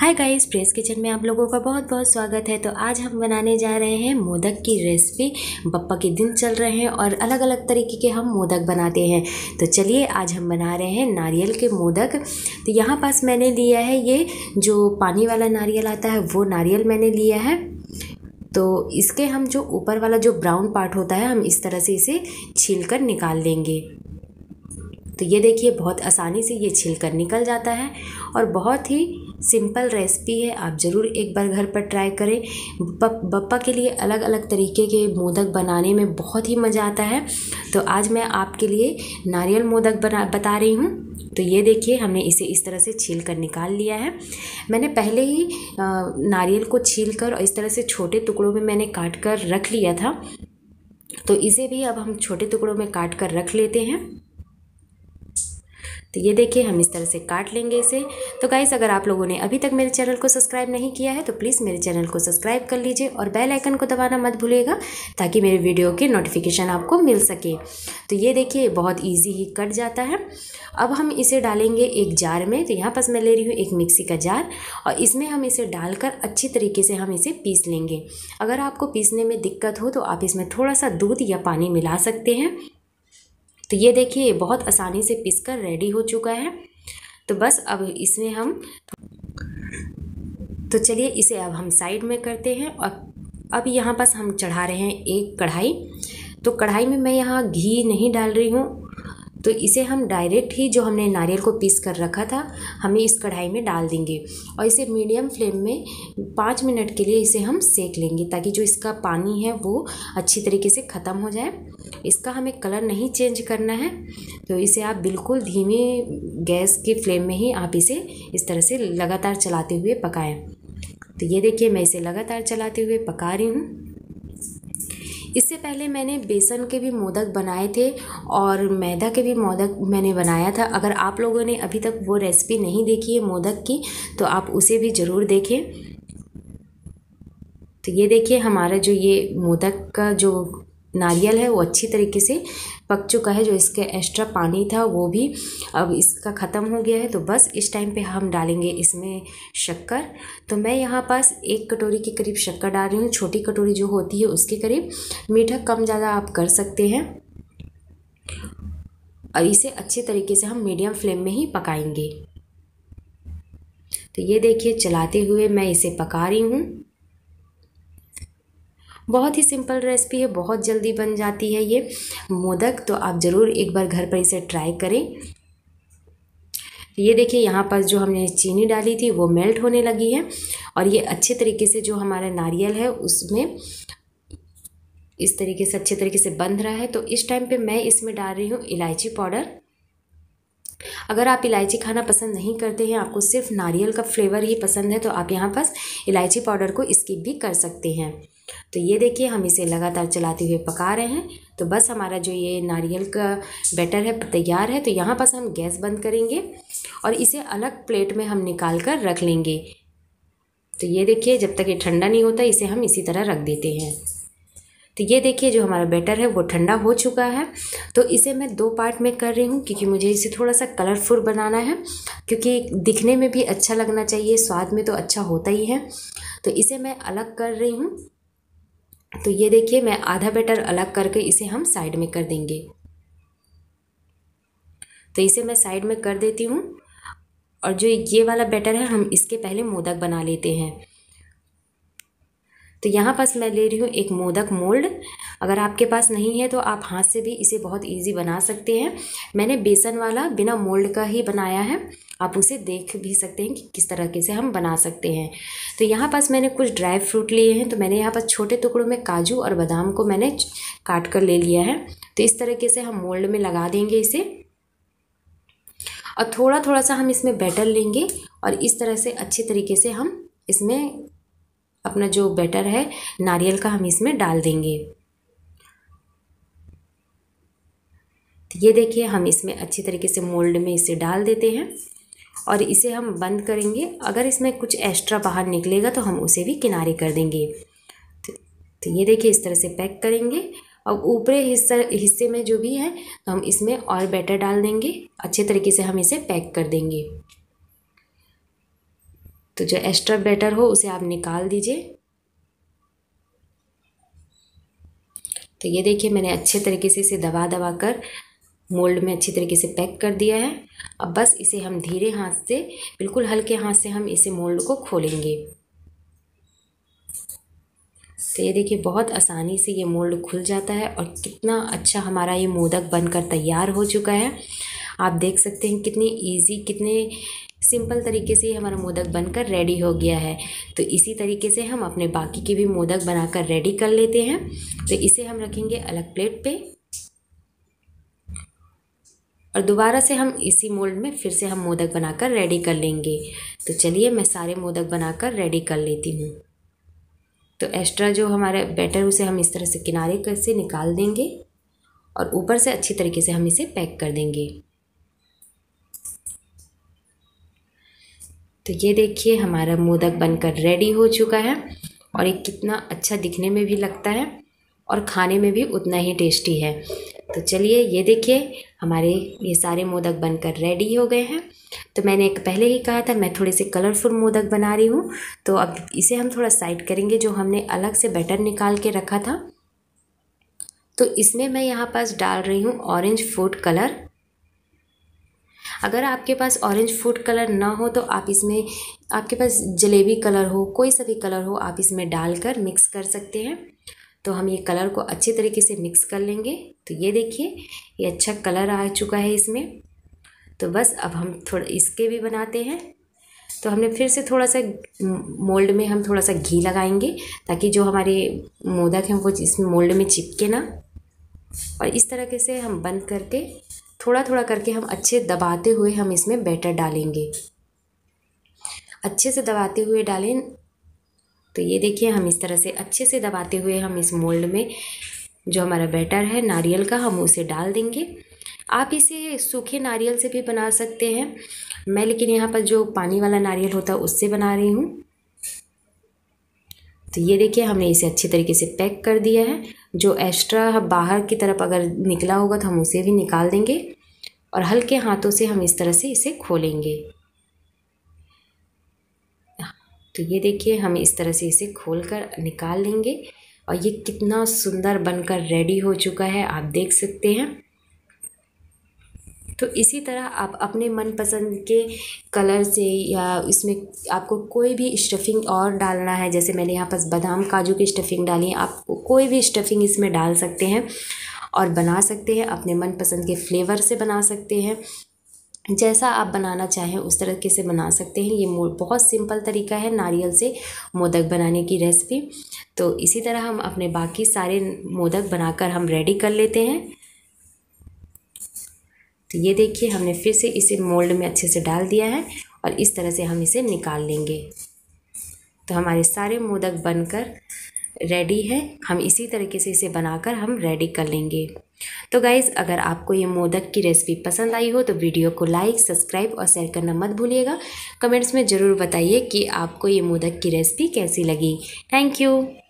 hi guys press kitchen में आप लोगों का बहुत बहुत स्वागत है तो आज हम बनाने जा रहे हैं मोदक की रेसिपी बप्पा के दिन चल रहे हैं और अलग अलग तरीके के हम मोदक बनाते हैं तो चलिए आज हम बना रहे हैं नारियल के मोदक तो यहाँ पास मैंने लिया है ये जो पानी वाला नारियल आता है वो नारियल मैंने लिया है तो इसके हम जो ऊपर वाला जो ब्राउन पार्ट होता है हम इस तरह से इसे छील कर निकाल लेंगे तो ये देखिए बहुत आसानी से ये छिल कर निकल जाता है और बहुत ही सिंपल रेसिपी है आप ज़रूर एक बार घर पर ट्राई करें बप्पा के लिए अलग अलग तरीके के मोदक बनाने में बहुत ही मज़ा आता है तो आज मैं आपके लिए नारियल मोदक बना बता रही हूँ तो ये देखिए हमने इसे इस तरह से छील कर निकाल लिया है मैंने पहले ही नारियल को छील कर और इस तरह से छोटे टुकड़ों में मैंने काट कर रख लिया था तो इसे भी अब हम छोटे टुकड़ों में काट कर रख लेते हैं तो ये देखिए हम इस तरह से काट लेंगे इसे तो गाइस अगर आप लोगों ने अभी तक मेरे चैनल को सब्सक्राइब नहीं किया है तो प्लीज़ मेरे चैनल को सब्सक्राइब कर लीजिए और बेल आइकन को दबाना मत भूलिएगा ताकि मेरे वीडियो के नोटिफिकेशन आपको मिल सके तो ये देखिए बहुत ईजी ही कट जाता है अब हम इसे डालेंगे एक जार में तो यहाँ पास मैं ले रही हूँ एक मिक्सी का जार और इसमें हम इसे डालकर अच्छी तरीके से हम इसे पीस लेंगे अगर आपको पीसने में दिक्कत हो तो आप इसमें थोड़ा सा दूध या पानी मिला सकते हैं तो ये देखिए बहुत आसानी से पीस कर रेडी हो चुका है तो बस अब इसमें हम तो चलिए इसे अब हम साइड में करते हैं और अब यहाँ बस हम चढ़ा रहे हैं एक कढ़ाई तो कढ़ाई में मैं यहाँ घी नहीं डाल रही हूँ तो इसे हम डायरेक्ट ही जो हमने नारियल को पीस कर रखा था हमें इस कढ़ाई में डाल देंगे और इसे मीडियम फ्लेम में पाँच मिनट के लिए इसे हम सेक लेंगे ताकि जो इसका पानी है वो अच्छी तरीके से ख़त्म हो जाए इसका हमें कलर नहीं चेंज करना है तो इसे आप बिल्कुल धीमे गैस के फ्लेम में ही आप इसे इस तरह से लगातार चलाते हुए पकाएं तो ये देखिए मैं इसे लगातार चलाते हुए पका रही हूँ इससे पहले मैंने बेसन के भी मोदक बनाए थे और मैदा के भी मोदक मैंने बनाया था अगर आप लोगों ने अभी तक वो रेसिपी नहीं देखी है मोदक की तो आप उसे भी ज़रूर देखें तो ये देखिए हमारा जो ये मोदक का जो नारियल है वो अच्छी तरीके से पक चुका है जो इसके एक्स्ट्रा पानी था वो भी अब इसका ख़त्म हो गया है तो बस इस टाइम पे हम डालेंगे इसमें शक्कर तो मैं यहाँ पास एक कटोरी के करीब शक्कर डाल रही हूँ छोटी कटोरी जो होती है उसके करीब मीठा कम ज़्यादा आप कर सकते हैं और इसे अच्छे तरीके से हम मीडियम फ्लेम में ही पकाएंगे तो ये देखिए चलाते हुए मैं इसे पका रही हूँ बहुत ही सिंपल रेसिपी है बहुत जल्दी बन जाती है ये मोदक तो आप ज़रूर एक बार घर पर इसे ट्राई करें ये देखिए यहाँ पर जो हमने चीनी डाली थी वो मेल्ट होने लगी है और ये अच्छे तरीके से जो हमारा नारियल है उसमें इस तरीके से अच्छे तरीके से बंध रहा है तो इस टाइम पे मैं इसमें डाल रही हूँ इलायची पाउडर अगर आप इलायची खाना पसंद नहीं करते हैं आपको सिर्फ नारियल का फ्लेवर ही पसंद है तो आप यहाँ पर इलायची पाउडर को स्किप भी कर सकते हैं तो ये देखिए हम इसे लगातार चलाते हुए पका रहे हैं तो बस हमारा जो ये नारियल का बैटर है तैयार है तो यहाँ पर हम गैस बंद करेंगे और इसे अलग प्लेट में हम निकाल कर रख लेंगे तो ये देखिए जब तक ये ठंडा नहीं होता इसे हम इसी तरह रख देते हैं तो ये देखिए जो हमारा बैटर है वो ठंडा हो चुका है तो इसे मैं दो पार्ट में कर रही हूँ क्योंकि मुझे इसे थोड़ा सा कलरफुल बनाना है क्योंकि दिखने में भी अच्छा लगना चाहिए स्वाद में तो अच्छा होता ही है तो इसे मैं अलग कर रही हूँ तो ये देखिए मैं आधा बैटर अलग करके इसे हम साइड में कर देंगे तो इसे मैं साइड में कर देती हूँ और जो ये वाला बैटर है हम इसके पहले मोदक बना लेते हैं तो यहाँ पास मैं ले रही हूँ एक मोदक मोल्ड अगर आपके पास नहीं है तो आप हाथ से भी इसे बहुत इजी बना सकते हैं मैंने बेसन वाला बिना मोल्ड का ही बनाया है आप उसे देख भी सकते हैं कि किस तरह से हम बना सकते हैं तो यहाँ पास मैंने कुछ ड्राई फ्रूट लिए हैं तो मैंने यहाँ पास छोटे टुकड़ों में काजू और बादाम को मैंने काट कर ले लिया है तो इस तरीके से हम मोल्ड में लगा देंगे इसे और थोड़ा थोड़ा सा हम इसमें बैटर लेंगे और इस तरह से अच्छे तरीके से हम इसमें अपना जो बैटर है नारियल का हम इसमें डाल देंगे तो ये देखिए हम इसमें अच्छी तरीके से मोल्ड में इसे डाल देते हैं और इसे हम बंद करेंगे अगर इसमें कुछ एक्स्ट्रा बाहर निकलेगा तो हम उसे भी किनारे कर देंगे तो, तो ये देखिए इस तरह से पैक करेंगे और ऊपरे हिस्सा हिस्से में जो भी है तो हम इसमें और बैटर डाल देंगे अच्छे तरीके से हम इसे पैक कर देंगे तो जो एक्स्ट्रा बैटर हो उसे आप निकाल दीजिए तो ये देखिए मैंने अच्छे तरीके से इसे दबा दबा कर मोल्ड में अच्छी तरीके से पैक कर दिया है अब बस इसे हम धीरे हाथ से बिल्कुल हल्के हाथ से हम इसे मोल्ड को खोलेंगे तो ये देखिए बहुत आसानी से ये मोल्ड खुल जाता है और कितना अच्छा हमारा ये मोदक बनकर तैयार हो चुका है आप देख सकते हैं कितने इजी कितने सिंपल तरीके से ये हमारा मोदक बनकर रेडी हो गया है तो इसी तरीके से हम अपने बाकी के भी मोदक बनाकर रेडी कर लेते हैं तो इसे हम रखेंगे अलग प्लेट पे और दोबारा से हम इसी मोल्ड में फिर से हम मोदक बनाकर रेडी कर लेंगे तो चलिए मैं सारे मोदक बनाकर रेडी कर लेती हूँ तो एक्स्ट्रा जो हमारा बैटर उसे हम इस तरह से किनारे कर से निकाल देंगे और ऊपर से अच्छी तरीके से हम इसे पैक कर देंगे तो ये देखिए हमारा मोदक बनकर रेडी हो चुका है और ये कितना अच्छा दिखने में भी लगता है और खाने में भी उतना ही टेस्टी है तो चलिए ये देखिए हमारे ये सारे मोदक बनकर रेडी हो गए हैं तो मैंने एक पहले ही कहा था मैं थोड़े से कलरफुल मोदक बना रही हूँ तो अब इसे हम थोड़ा साइड करेंगे जो हमने अलग से बैटर निकाल के रखा था तो इसमें मैं यहाँ पास डाल रही हूँ ऑरेंज फूड कलर अगर आपके पास ऑरेंज फूड कलर ना हो तो आप इसमें आपके पास जलेबी कलर हो कोई सा भी कलर हो आप इसमें डालकर मिक्स कर सकते हैं तो हम ये कलर को अच्छे तरीके से मिक्स कर लेंगे तो ये देखिए ये अच्छा कलर आ चुका है इसमें तो बस अब हम थोड़ा इसके भी बनाते हैं तो हमने फिर से थोड़ा सा मोल्ड में हम थोड़ा सा घी लगाएंगे ताकि जो हमारे मोदक हैं वो इसमें मोल्ड में चिपके ना और इस तरह से हम बंद करके थोड़ा थोड़ा करके हम अच्छे दबाते हुए हम इसमें बैटर डालेंगे अच्छे से दबाते हुए डालें तो ये देखिए हम इस तरह से अच्छे से दबाते हुए हम इस मोल्ड में जो हमारा बैटर है नारियल का हम उसे डाल देंगे आप इसे सूखे नारियल से भी बना सकते हैं मैं लेकिन यहाँ पर जो पानी वाला नारियल होता है उससे बना रही हूँ तो ये देखिए हमने इसे अच्छे तरीके से पैक कर दिया है जो एक्स्ट्रा बाहर की तरफ अगर निकला होगा तो हम उसे भी निकाल देंगे और हल्के हाथों से हम इस तरह से इसे खोलेंगे तो ये देखिए हम इस तरह से इसे खोल कर निकाल लेंगे और ये कितना सुंदर बनकर रेडी हो चुका है आप देख सकते हैं तो इसी तरह आप अपने मनपसंद के कलर से या इसमें आपको कोई भी स्टफिंग और डालना है जैसे मैंने यहाँ पर बादाम काजू की स्टफिंग डाली है आप कोई भी स्टफिंग इसमें डाल सकते हैं और बना सकते हैं अपने मनपसंद के फ्लेवर से बना सकते हैं जैसा आप बनाना चाहें उस तरीके से बना सकते हैं ये बहुत सिंपल तरीका है नारियल से मोदक बनाने की रेसिपी तो इसी तरह हम अपने बाकी सारे मोदक बनाकर हम रेडी कर लेते हैं तो ये देखिए हमने फिर से इसे मोल्ड में अच्छे से डाल दिया है और इस तरह से हम इसे निकाल लेंगे तो हमारे सारे मोदक बनकर रेडी है हम इसी तरीके से इसे बनाकर हम रेडी कर लेंगे तो गाइज़ अगर आपको ये मोदक की रेसिपी पसंद आई हो तो वीडियो को लाइक सब्सक्राइब और शेयर करना मत भूलिएगा कमेंट्स में ज़रूर बताइए कि आपको ये मोदक की रेसिपी कैसी लगी थैंक यू